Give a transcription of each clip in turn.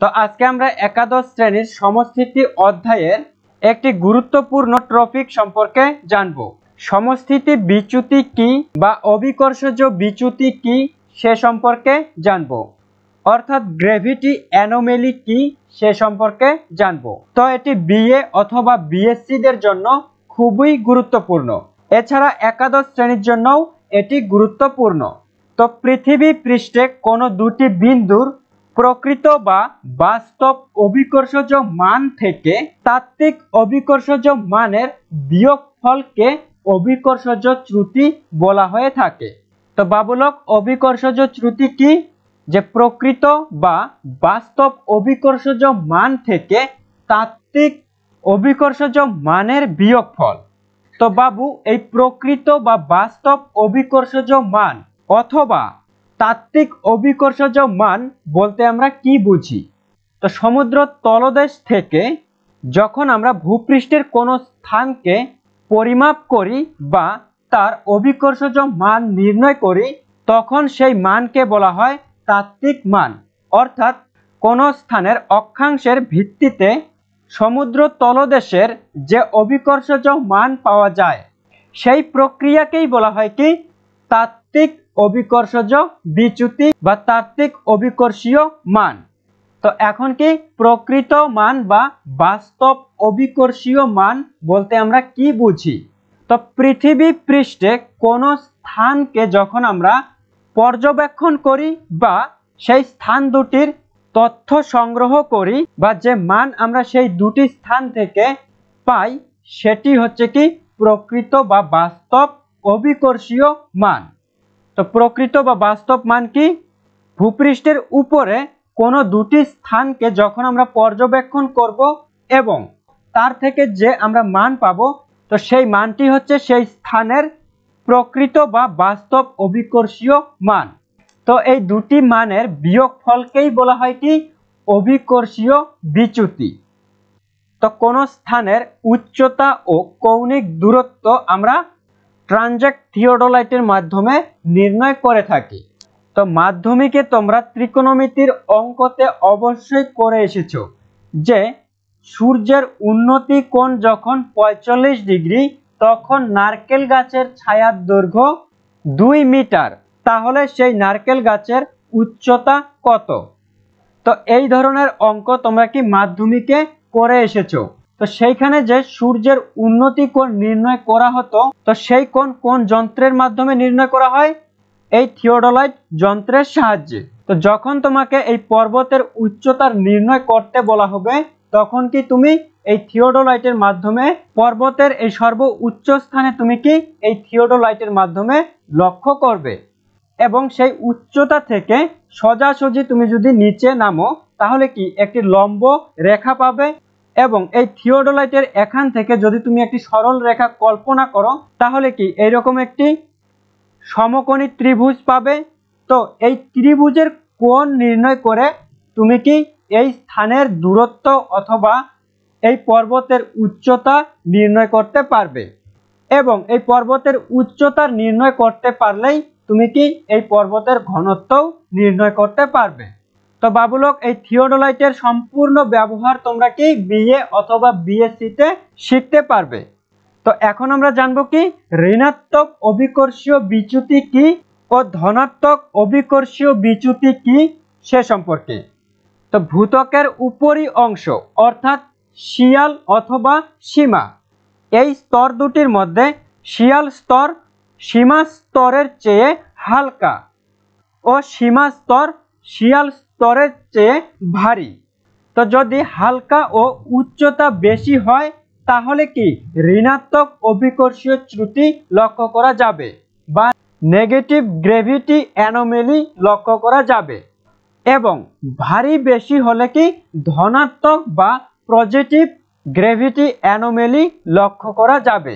তো আজকে আমরা একাদশ শ্রেণীর সমস্থিতি অধ্যায়ের একটি গুরুত্বপূর্ণ ট্রফিক সম্পর্কে জানব সমস্থিতি বিচ্যুতি কি বা অবিকর্ষজ বিচ্যুতি কি সে সম্পর্কে জানব অর্থাৎ গ্রেভিটি অ্যানোমেলি কি সে সম্পর্কে জানব তো এটি বিএ অথবা বিএসসিদের জন্য খুবই গুরুত্বপূর্ণ এছাড়া একাদশ শ্রেণীর জন্যও এটি গুরুত্বপূর্ণ তো পৃথিবী পৃষ্ঠে কোনো দুটি বিন্দুর প্রকৃত বা বাস্তব অভিকর্ষজ মান থেকে তাত্ত্বিক অভিকর্ষজ মানের ফলকে অভিকর্ষজ ত্রুটি বলা হয়ে থাকে তো বাবুলক অভিকর্ষজ ত্রুটি কি যে প্রকৃত বা বাস্তব অভিকর্ষজ মান থেকে তাত্ত্বিক অভিকর্ষজ মানের ফল তো বাবু এই প্রকৃত বা বাস্তব অভিকর্ষজ মান অথবা তাত্ত্বিক অভিকর্ষজ মান বলতে আমরা কি বুঝি তো সমুদ্র তলদেশ থেকে যখন আমরা ভূপৃষ্ঠের কোনো স্থানকে পরিমাপ করি বা তার অভিকর্ষজ মান নির্ণয় করি তখন সেই মানকে বলা হয় তাত্ত্বিক মান অর্থাৎ কোনো স্থানের অক্ষাংশের ভিত্তিতে সমুদ্র তলদেশের যে অভিকর্ষজ মান পাওয়া যায় সেই প্রক্রিয়াকেই বলা হয় কি তাত্ত্বিক অভিকর্ষজ বিচ্যুতি বা তাত্ত্বিক অভিকর্ষীয় মান তো এখন কি প্রকৃত মান বা বাস্তব অভিকর্ষীয় মান বলতে আমরা কি বুঝি তো পৃথিবী পৃষ্ঠে কোনো স্থানকে যখন আমরা পর্যবেক্ষণ করি বা সেই স্থান দুটির তথ্য সংগ্রহ করি বা যে মান আমরা সেই দুটি স্থান থেকে পাই সেটি হচ্ছে কি প্রকৃত বা বাস্তব অভিকর্ষীয় মান তো প্রকৃত বা বাস্তব মান কি ভূপৃষ্ঠের উপরে কোনো দুটি স্থানকে যখন আমরা পর্যবেক্ষণ করব এবং তার থেকে যে আমরা মান পাব তো সেই মানটি হচ্ছে সেই স্থানের প্রকৃত বা বাস্তব অভিকর্ষীয় মান তো এই দুটি মানের বিয়োগ ফলকেই বলা হয় কি অভিকর্ষীয় বিচ্যুতি তো কোনো স্থানের উচ্চতা ও কৌণিক দূরত্ব আমরা ট্রানজাক্ট থিওডোলাইটের মাধ্যমে নির্ণয় করে থাকি তো মাধ্যমিকে তোমরা ত্রিকোণমিতির অঙ্কতে অবশ্যই করে এসেছ যে সূর্যের উন্নতি কোণ যখন ৪৫ ডিগ্রি তখন নারকেল গাছের ছায়ার দৈর্ঘ্য দুই মিটার তাহলে সেই নারকেল গাছের উচ্চতা কত তো এই ধরনের অঙ্ক তোমরা কি মাধ্যমিকে করে এসেছো তো সেইখানে যে সূর্যের উন্নতি কোণ নির্ণয় করা হতো তো সেই কোণ কোন যন্ত্রের মাধ্যমে নির্ণয় করা হয় এই থিওডোলাইট যন্ত্রের সাহায্যে তো যখন তোমাকে এই পর্বতের উচ্চতার নির্ণয় করতে বলা হবে তখন কি তুমি এই থিওডোলাইটের মাধ্যমে পর্বতের এই সর্ব উচ্চ স্থানে তুমি কি এই থিওডোলাইটের মাধ্যমে লক্ষ্য করবে এবং সেই উচ্চতা থেকে সোজাসুজি তুমি যদি নিচে নামো তাহলে কি একটি লম্ব রেখা পাবে এবং এই থিওডোলাইটের এখান থেকে যদি তুমি একটি সরল রেখা কল্পনা করো তাহলে কি এইরকম একটি সমকোণী ত্রিভুজ পাবে তো এই ত্রিভুজের কোণ নির্ণয় করে তুমি কি এই স্থানের দূরত্ব অথবা এই পর্বতের উচ্চতা নির্ণয় করতে পারবে এবং এই পর্বতের উচ্চতা নির্ণয় করতে পারলেই তুমি কি এই পর্বতের ঘনত্বও নির্ণয় করতে পারবে তো বাবুলক এই থিওডোলাইটের সম্পূর্ণ ব্যবহার তোমরা কি বিএ অথবা বিএসসিতে শিখতে পারবে তো এখন আমরা জানবো কি ঋণাত্মক অভিকর্ষীয় বিচ্যুতি কি ও ধনাত্মক অভিকর্ষীয় বিচ্যুতি কি সে সম্পর্কে তো ভূতকের উপরি অংশ অর্থাৎ শিয়াল অথবা সীমা এই স্তর দুটির মধ্যে শিয়াল স্তর সীমা স্তরের চেয়ে হালকা ও সীমা স্তর শিয়াল স্তরের চেয়ে ভারী তো যদি হালকা ও উচ্চতা বেশি হয় তাহলে কি ঋণাত্মক অভিকর্ষীয় ত্রুটি লক্ষ্য করা যাবে বা নেগেটিভ গ্রেভিটি অ্যানোমেলি লক্ষ্য করা যাবে এবং ভারী বেশি হলে কি ধনাত্মক বা পজিটিভ গ্রেভিটি অ্যানোমেলি লক্ষ্য করা যাবে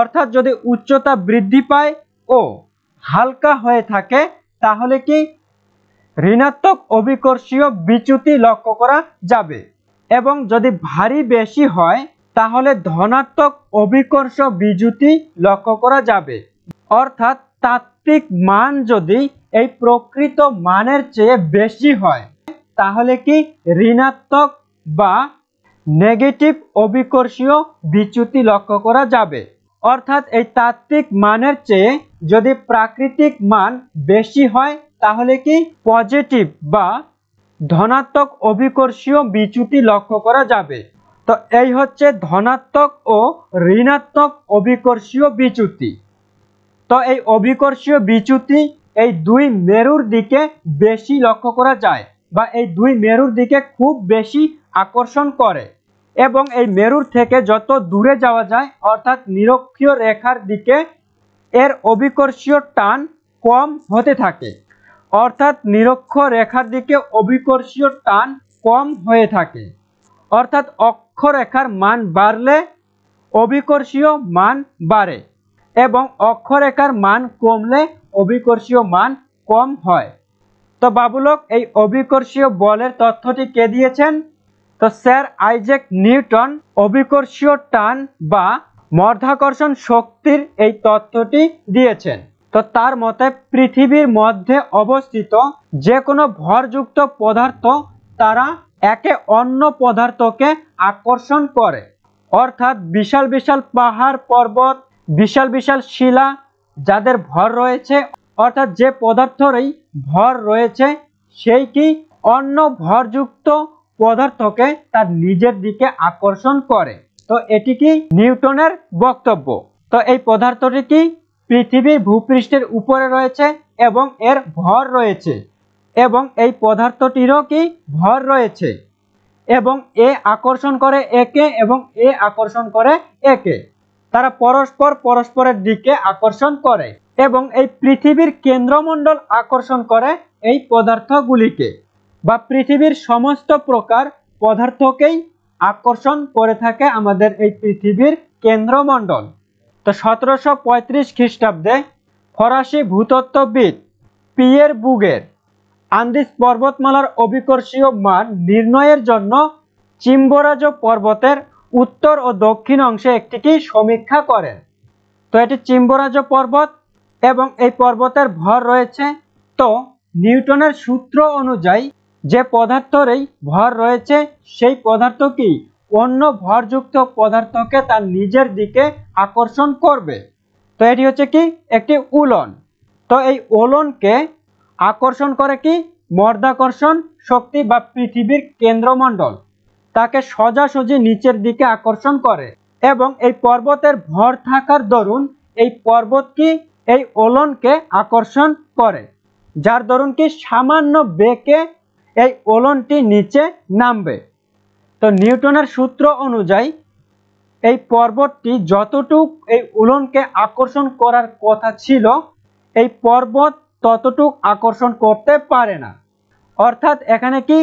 অর্থাৎ যদি উচ্চতা বৃদ্ধি পায় ও হালকা হয়ে থাকে তাহলে কি ঋণাত্মক অভিকর্ষীয় বিচ্যুতি লক্ষ্য করা যাবে এবং যদি ভারী বেশি হয় তাহলে ধনাত্মক অভিকর্ষ বিচ্যুতি লক্ষ্য করা যাবে অর্থাৎ তাত্ত্বিক মান যদি এই প্রকৃত মানের চেয়ে বেশি হয় তাহলে কি ঋণাত্মক বা নেগেটিভ অভিকর্ষীয় বিচ্যুতি লক্ষ্য করা যাবে অর্থাৎ এই তাত্ত্বিক মানের চেয়ে যদি প্রাকৃতিক মান বেশি হয় তাহলে কি পজিটিভ বা ধনাত্মক অভিকর্ষীয় বিচ্যুতি লক্ষ্য করা যাবে তো এই হচ্ছে ধনাত্মক ও ঋণাত্মক অভিকর্ষীয় বিচ্যুতি তো এই অভিকর্ষীয় বিচ্যুতি এই দুই মেরুর দিকে বেশি লক্ষ্য করা যায় বা এই দুই মেরুর দিকে খুব বেশি আকর্ষণ করে এবং এই মেরুর থেকে যত দূরে যাওয়া যায় অর্থাৎ নিরক্ষীয় রেখার দিকে এর অভিকর্ষীয় টান কম হতে থাকে অর্থাৎ নিরক্ষ রেখার দিকে অভিকর্ষীয় টান কম হয়ে থাকে অর্থাৎ অক্ষরেখার মান বাড়লে অভিকর্ষীয় মান বাড়ে এবং অক্ষরেখার মান কমলে অভিকর্ষীয় মান কম হয় তো বাবুলক এই অভিকর্ষীয় বলের তথ্যটি কে দিয়েছেন তো স্যার আইজেক নিউটন অভিকর্ষীয় টান বা মধ্যাকর্ষণ শক্তির এই তথ্যটি দিয়েছেন তো তার মতে পৃথিবীর মধ্যে অবস্থিত যে কোনো ভরযুক্ত পদার্থ তারা একে অন্য পদার্থকে আকর্ষণ করে অর্থাৎ বিশাল বিশাল পাহাড় পর্বত বিশাল বিশাল শিলা যাদের ভর রয়েছে অর্থাৎ যে পদার্থরই ভর রয়েছে সেই কি অন্য ভরযুক্ত পদার্থকে তার নিজের দিকে আকর্ষণ করে তো এটি কি নিউটনের বক্তব্য তো এই পদার্থটি কি পৃথিবী ভূপৃষ্ঠের উপরে রয়েছে এবং এর ভর রয়েছে এবং এই পদার্থটিরও কি ভর রয়েছে এবং এ আকর্ষণ করে একে এবং এ আকর্ষণ করে একে তারা পরস্পর পরস্পরের দিকে আকর্ষণ করে এবং এই পৃথিবীর কেন্দ্রমণ্ডল আকর্ষণ করে এই পদার্থগুলিকে বা পৃথিবীর সমস্ত প্রকার পদার্থকেই আকর্ষণ করে থাকে আমাদের এই পৃথিবীর কেন্দ্রমণ্ডল তো সতেরোশো পঁয়ত্রিশ খ্রিস্টাব্দে ফরাসি ভূতত্ত্ববিদ পিয়ের বুগের আন্দিস পর্বতমালার অভিকর্ষীয় মান নির্ণয়ের জন্য চিম্বরাজ পর্বতের উত্তর ও দক্ষিণ অংশে একটিকে সমীক্ষা করেন তো এটি চিম্বরাজ পর্বত এবং এই পর্বতের ভর রয়েছে তো নিউটনের সূত্র অনুযায়ী যে পদার্থরই ভর রয়েছে সেই পদার্থ কি অন্য ভরযুক্ত পদার্থকে তার নিজের দিকে আকর্ষণ করবে তো এটি হচ্ছে কি একটি উলন তো এই ওলনকে আকর্ষণ করে কি মর্দাকর্ষণ শক্তি বা পৃথিবীর কেন্দ্রমণ্ডল তাকে সোজাসুজি নিচের দিকে আকর্ষণ করে এবং এই পর্বতের ভর থাকার দরুন এই পর্বত কি এই ওলনকে আকর্ষণ করে যার দরুন কি সামান্য বেকে এই ওলনটি নিচে নামবে তো নিউটনের সূত্র অনুযায়ী এই পর্বতটি যতটুক এই উলনকে আকর্ষণ করার কথা ছিল এই পর্বত ততটুক আকর্ষণ করতে পারে না অর্থাৎ এখানে কি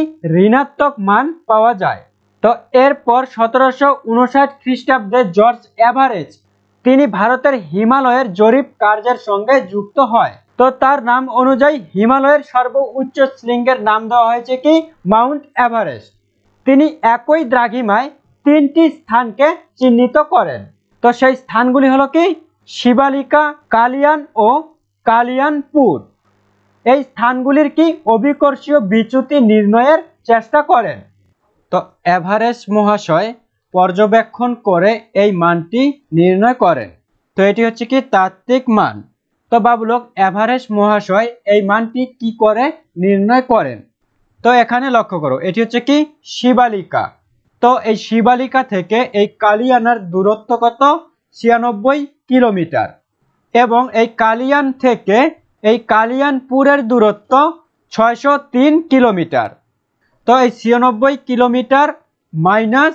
ঋণাত্মক মান পাওয়া যায় তো এরপর সতেরোশো উনষাট খ্রিস্টাব্দে জর্জ এভারেজ তিনি ভারতের হিমালয়ের জরিপ কার্যের সঙ্গে যুক্ত হয় তো তার নাম অনুযায়ী হিমালয়ের সর্ব উচ্চ শৃঙ্গের নাম দেওয়া হয়েছে কি মাউন্ট এভারেস্ট তিনি একই দ্রাঘিমায় তিনটি স্থানকে চিহ্নিত করেন তো সেই স্থানগুলি হলো কি শিবালিকা কালিয়ান ও কালিয়ানপুর এই স্থানগুলির কি অভিকর্ষীয় বিচ্যুতি নির্ণয়ের চেষ্টা করেন তো এভারেস্ট মহাশয় পর্যবেক্ষণ করে এই মানটি নির্ণয় করেন তো এটি হচ্ছে কি তাত্ত্বিক মান তো বাবুলক এভারেস্ট মহাশয় এই মানটি কি করে নির্ণয় করেন তো এখানে লক্ষ্য করো এটি হচ্ছে কি শিবালিকা তো এই শিবালিকা থেকে এই কালিয়ানার দূরত্ব কত ছিয়ানব্বই কিলোমিটার এবং এই কালিয়ান থেকে এই কালিয়ানপুরের দূরত্ব ছয়শো কিলোমিটার তো এই ছিয়ানব্বই কিলোমিটার মাইনাস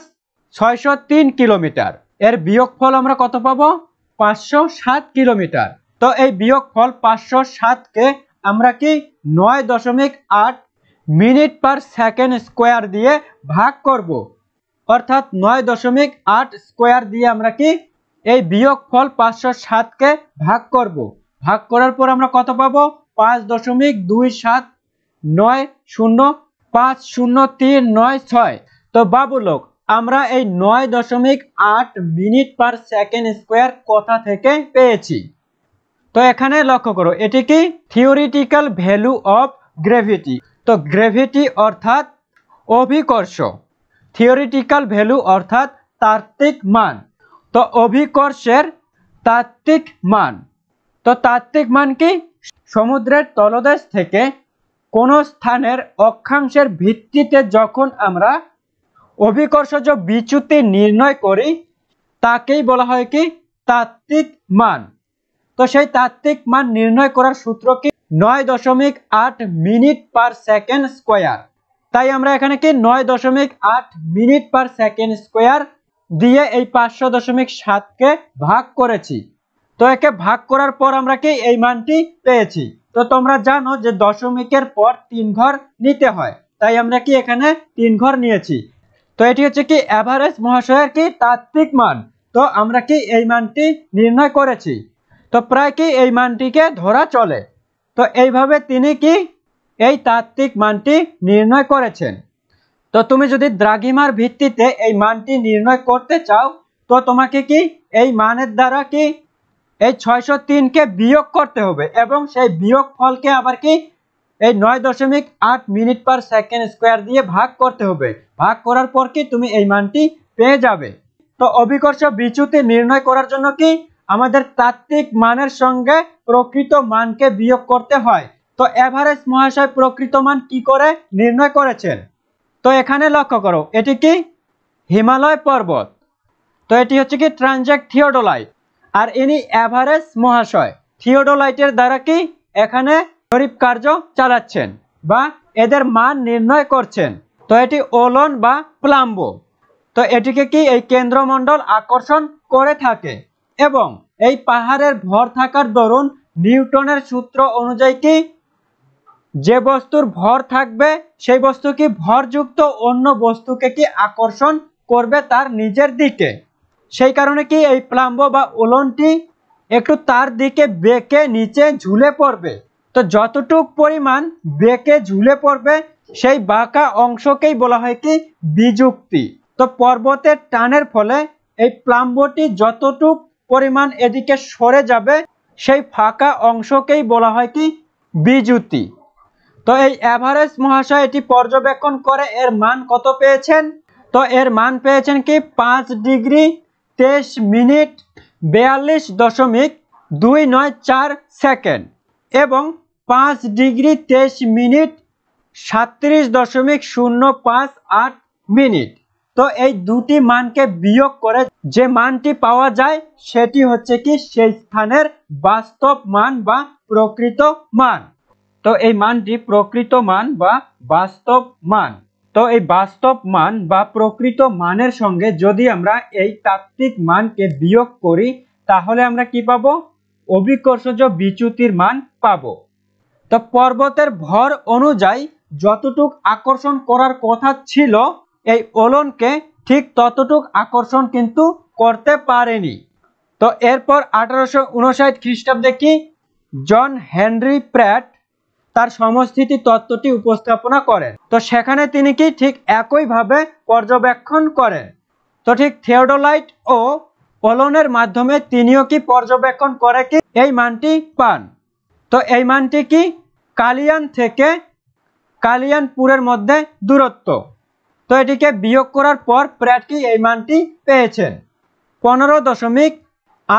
ছয়শো কিলোমিটার এর বিয়োগফল আমরা কত পাবো পাঁচশো কিলোমিটার তো এই বিয়োগফল পাঁচশো সাতকে আমরা কি নয় দশমিক আট মিনিট পার সেকেন্ড স্কোয়ার দিয়ে ভাগ করব। অর্থাৎ নয় দশমিক আট স্কোয়ার দিয়ে আমরা কি এই বিয়োগ ফল পাঁচশো সাতকে ভাগ করব। ভাগ করার পর আমরা কত পাবো পাঁচ দশমিক দুই সাত নয় শূন্য পাঁচ শূন্য তিন নয় ছয় তো বাবু লোক আমরা এই নয় দশমিক আট মিনিট পার সেকেন্ড স্কোয়ার কথা থেকে পেয়েছি তো এখানে লক্ষ্য করো এটি কি থিওরিটিক্যাল ভ্যালু অফ গ্রেভিটি তো গ্র্যাভিটি অর্থাৎ অভিকর্ষ থিওরিটিক্যাল ভ্যালু অর্থাৎ তাত্ত্বিক মান তো অভিকর্ষের তাত্ত্বিক মান তো তাত্ত্বিক মান কি সমুদ্রের তলদেশ থেকে কোনো স্থানের অক্ষাংশের ভিত্তিতে যখন আমরা অভিকর্ষজ বিচ্যুতি নির্ণয় করি তাকেই বলা হয় কি তাত্ত্বিক মান তো সেই তাত্ত্বিক মান নির্ণয় করার সূত্র কি নয় দশমিক আট মিনিট পার সেকেন্ড স্কোয়ার তাই আমরা এখানে কি নয় দশমিক আট মিনিট পার সেকেন্ড স্কোয়ার দিয়ে এই পাঁচশো দশমিক সাতকে ভাগ করেছি তো একে ভাগ করার পর আমরা কি এই মানটি পেয়েছি তো তোমরা জানো যে দশমিকের পর তিন ঘর নিতে হয় তাই আমরা কি এখানে তিন ঘর নিয়েছি তো এটি হচ্ছে কি অ্যাভারেজ মহাশয়ের কি তাত্ত্বিক মান তো আমরা কি এই মানটি নির্ণয় করেছি তো প্রায় কি এই মানটিকে ধরা চলে তো এইভাবে তিনি কি এই তাত্ত্বিক মানটি নির্ণয় করেছেন তো তুমি যদি দ্রাঘিমার ভিত্তিতে এই মানটি নির্ণয় করতে চাও তো তোমাকে কি এই মানের দ্বারা কি এই ছয়শো তিনকে বিয়োগ করতে হবে এবং সেই বিয়োগ ফলকে আবার কি এই নয় দশমিক আট মিনিট পার সেকেন্ড স্কোয়ার দিয়ে ভাগ করতে হবে ভাগ করার পর কি তুমি এই মানটি পেয়ে যাবে তো অভিকর্ষ বিচ্যুতি নির্ণয় করার জন্য কি আমাদের তাত্ত্বিক মানের সঙ্গে প্রকৃত মানকে বিয়োগ করতে হয় তো এভারেজ মহাশয় প্রকৃত মান কি করে নির্ণয় করেছেন তো এখানে লক্ষ্য করো এটি কি হিমালয় পর্বত তো এটি হচ্ছে কি ট্রানজেক্ট থিওডোলাইট আর ইনি এভারেস্ট মহাশয় থিওডোলাইটের দ্বারা কি এখানে গরিব কার্য চালাচ্ছেন বা এদের মান নির্ণয় করছেন তো এটি ওলন বা প্লাম্বো তো এটিকে কি এই কেন্দ্রমণ্ডল আকর্ষণ করে থাকে এবং এই পাহাড়ের ভর থাকার দরুন নিউটনের সূত্র অনুযায়ী কি যে বস্তুর ভর থাকবে সেই বস্তু কি ভরযুক্ত অন্য বস্তুকে কি আকর্ষণ করবে তার নিজের দিকে সেই কারণে কি এই প্লাম্ব বা ওলনটি একটু তার দিকে বেঁকে নিচে ঝুলে পড়বে তো যতটুক পরিমাণ বেঁকে ঝুলে পড়বে সেই বাঁকা অংশকেই বলা হয় কি বিযুক্তি তো পর্বতের টানের ফলে এই প্লাম্বটি যতটুক পরিমাণ এদিকে সরে যাবে সেই ফাঁকা অংশকেই বলা হয় কি বিজুতি তো এই অ্যাভারেজ মহাশয় এটি পর্যবেক্ষণ করে এর মান কত পেয়েছেন তো এর মান পেয়েছেন কি পাঁচ ডিগ্রি তেইশ মিনিট বেয়াল্লিশ দশমিক দুই নয় চার সেকেন্ড এবং পাঁচ ডিগ্রি তেইশ মিনিট সাত্রিশ দশমিক শূন্য পাঁচ আট মিনিট তো এই দুটি মানকে বিয়োগ করে যে মানটি পাওয়া যায় সেটি হচ্ছে কি সেই স্থানের বাস্তব মান বা প্রকৃত মান তো এই মানটি প্রকৃত মান বা বাস্তব মান তো এই বাস্তব মান বা প্রকৃত মানের সঙ্গে যদি আমরা এই তাত্ত্বিক মানকে বিয়োগ করি তাহলে আমরা কি পাবো অভিকর্ষজ বিচ্যুতির মান পাব তো পর্বতের ভর অনুযায়ী যতটুক আকর্ষণ করার কথা ছিল এই ওলনকে ঠিক ততটুক আকর্ষণ কিন্তু করতে পারেনি তো এরপর আঠারোশো উনষাট খ্রিস্টাব্দে কি জন হেনরি প্র্যাট তার সমস্থিতি তত্ত্বটি উপস্থাপনা করেন তো সেখানে তিনি কি ঠিক একইভাবে পর্যবেক্ষণ করেন তো ঠিক থিওডোলাইট ও পলনের মাধ্যমে তিনিও কি পর্যবেক্ষণ করে কি এই মানটি পান তো এই মানটি কি কালিয়ান থেকে কালিয়ানপুরের মধ্যে দূরত্ব তো এটিকে বিয়োগ করার পর প্র্যাটকি এই মানটি পেয়েছেন পনেরো দশমিক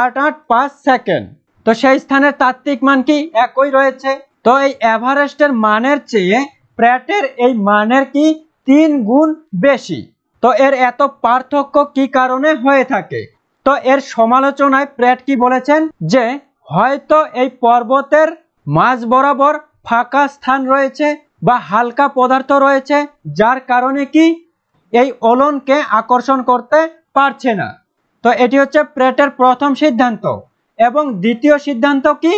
আট আট পাঁচ সেকেন্ড তো সেই স্থানের তাত্ত্বিক মান কি একই রয়েছে তো এই এভারেস্টের মানের চেয়ে প্র্যাটের এই মানের কি তিন গুণ বেশি তো এর এত পার্থক্য কি কারণে হয়ে থাকে তো এর সমালোচনায় প্র্যাট কি বলেছেন যে হয়তো এই পর্বতের মাঝ বরাবর ফাঁকা স্থান রয়েছে বা হালকা পদার্থ রয়েছে যার কারণে কি এই ওলনকে আকর্ষণ করতে পারছে না তো এটি হচ্ছে প্লেটের প্রথম সিদ্ধান্ত এবং দ্বিতীয় সিদ্ধান্ত কি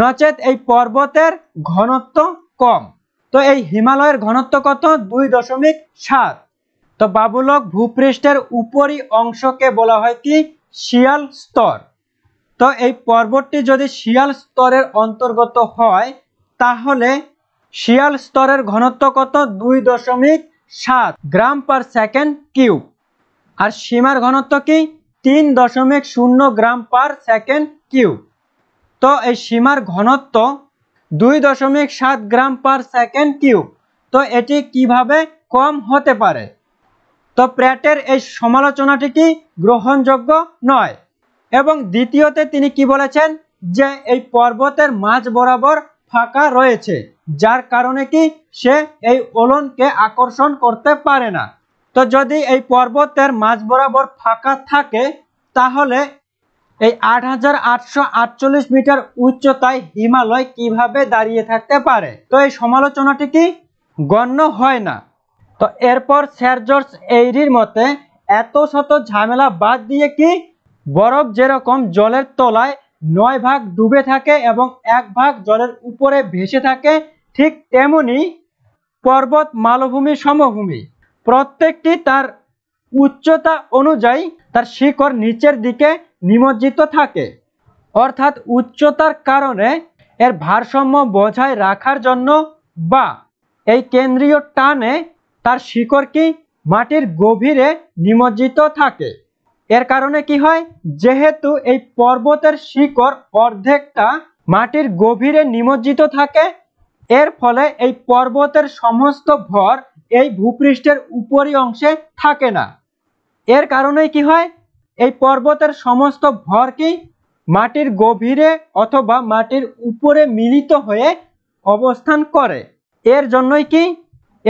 নচেত এই পর্বতের ঘনত্ব কম তো এই হিমালয়ের ঘনত্ব কত দুই দশমিক সাত তো বাবুলক ভূপৃষ্ঠের উপরি অংশকে বলা হয় কি শিয়াল স্তর তো এই পর্বতটি যদি শিয়াল স্তরের অন্তর্গত হয় তাহলে শিয়াল স্তরের ঘনত্ব কত দুই দশমিক সাত গ্রাম পার সেকেন্ড কিউব আর সীমার ঘনত্ব কি তিন দশমিক শূন্য গ্রাম পার সেকেন্ড কিউব তো এই সীমার ঘনত্ব দুই দশমিক সাত গ্রাম পার সেকেন্ড কিউব তো এটি কিভাবে কম হতে পারে তো প্র্যাটের এই সমালোচনাটি কি গ্রহণযোগ্য নয় এবং দ্বিতীয়তে তিনি কি বলেছেন যে এই পর্বতের মাঝ বরাবর ফাঁকা রয়েছে যার কারণে কি সে এই ওলনকে আকর্ষণ করতে পারে না তো যদি এই পর্বতের মাঝ বরাবর ফাঁকা থাকে তাহলে এই আট হাজার আটশো আটচল্লিশ মিটার উচ্চতায় হিমালয় কিভাবে দাঁড়িয়ে থাকতে পারে তো এই সমালোচনাটি কি গণ্য হয় না তো এরপর স্যার জর্জ এইরির মতে এত শত ঝামেলা বাদ দিয়ে কি বরফ যেরকম জলের তলায় নয় ভাগ ডুবে থাকে এবং এক ভাগ জলের উপরে ভেসে থাকে ঠিক তেমনি পর্বত মালভূমি সমভূমি প্রত্যেকটি তার উচ্চতা অনুযায়ী তার শিকড় নিচের দিকে নিমজ্জিত থাকে অর্থাৎ উচ্চতার কারণে এর ভারসাম্য বজায় রাখার জন্য বা এই কেন্দ্রীয় টানে তার শিকর কি মাটির গভীরে নিমজ্জিত থাকে এর কারণে কি হয় যেহেতু এই পর্বতের শিকড় অর্ধেকটা মাটির গভীরে নিমজ্জিত থাকে এর ফলে এই পর্বতের সমস্ত ভর এই ভূপৃষ্ঠের উপরি অংশে থাকে না এর কারণে কি হয় এই পর্বতের সমস্ত ভর কি মাটির গভীরে অথবা মাটির উপরে মিলিত হয়ে অবস্থান করে এর জন্যই কি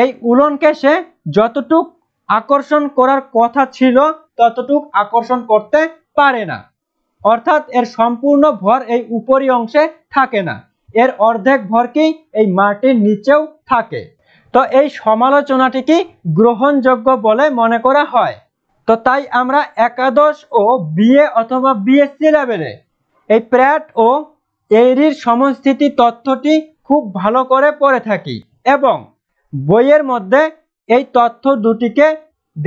এই উলনকে সে যতটুক আকর্ষণ করার কথা ছিল ততটুক আকর্ষণ করতে পারে না অর্থাৎ এর সম্পূর্ণ ভর এই উপরি অংশে থাকে না এর অর্ধেক ভরকেই এই মাটির নিচেও থাকে তো এই সমালোচনাটিকে গ্রহণযোগ্য বলে মনে করা হয় তো তাই আমরা একাদশ ও বিএ অথবা বিএসসি লেভেলে এই প্র্যাট ও এরির সমস্থিতি তথ্যটি খুব ভালো করে পড়ে থাকি এবং বইয়ের মধ্যে এই তথ্য দুটিকে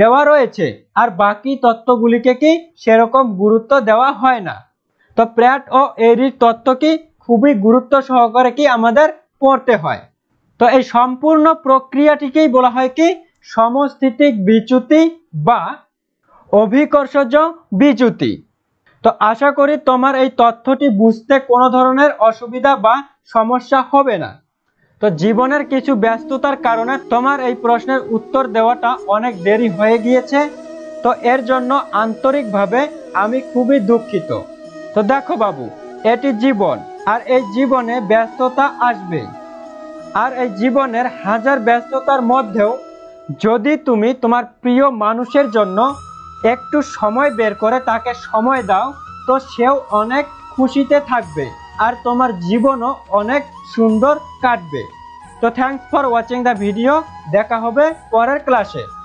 দেওয়া রয়েছে আর বাকি তত্ত্বগুলিকে কি সেরকম গুরুত্ব দেওয়া হয় না তো প্র্যাট ও এরির তত্ত্ব কি খুবই গুরুত্ব সহকারে কি আমাদের পড়তে হয় তো এই সম্পূর্ণ প্রক্রিয়াটিকেই বলা হয় কি সমস্থিতিক বিচ্যুতি বা অভিকর্ষজ বিচ্যুতি তো আশা করি তোমার এই তথ্যটি বুঝতে কোনো ধরনের অসুবিধা বা সমস্যা হবে না তো জীবনের কিছু ব্যস্ততার কারণে তোমার এই প্রশ্নের উত্তর দেওয়াটা অনেক দেরি হয়ে গিয়েছে তো এর জন্য আন্তরিকভাবে আমি খুবই দুঃখিত তো দেখো বাবু এটি জীবন আর এই জীবনে ব্যস্ততা আসবে আর এই জীবনের হাজার ব্যস্ততার মধ্যেও যদি তুমি তোমার প্রিয় মানুষের জন্য একটু সময় বের করে তাকে সময় দাও তো সেও অনেক খুশিতে থাকবে আর তোমার জীবনও অনেক সুন্দর কাটবে তো thanks for watching the video দেখা হবে পরের ক্লাসে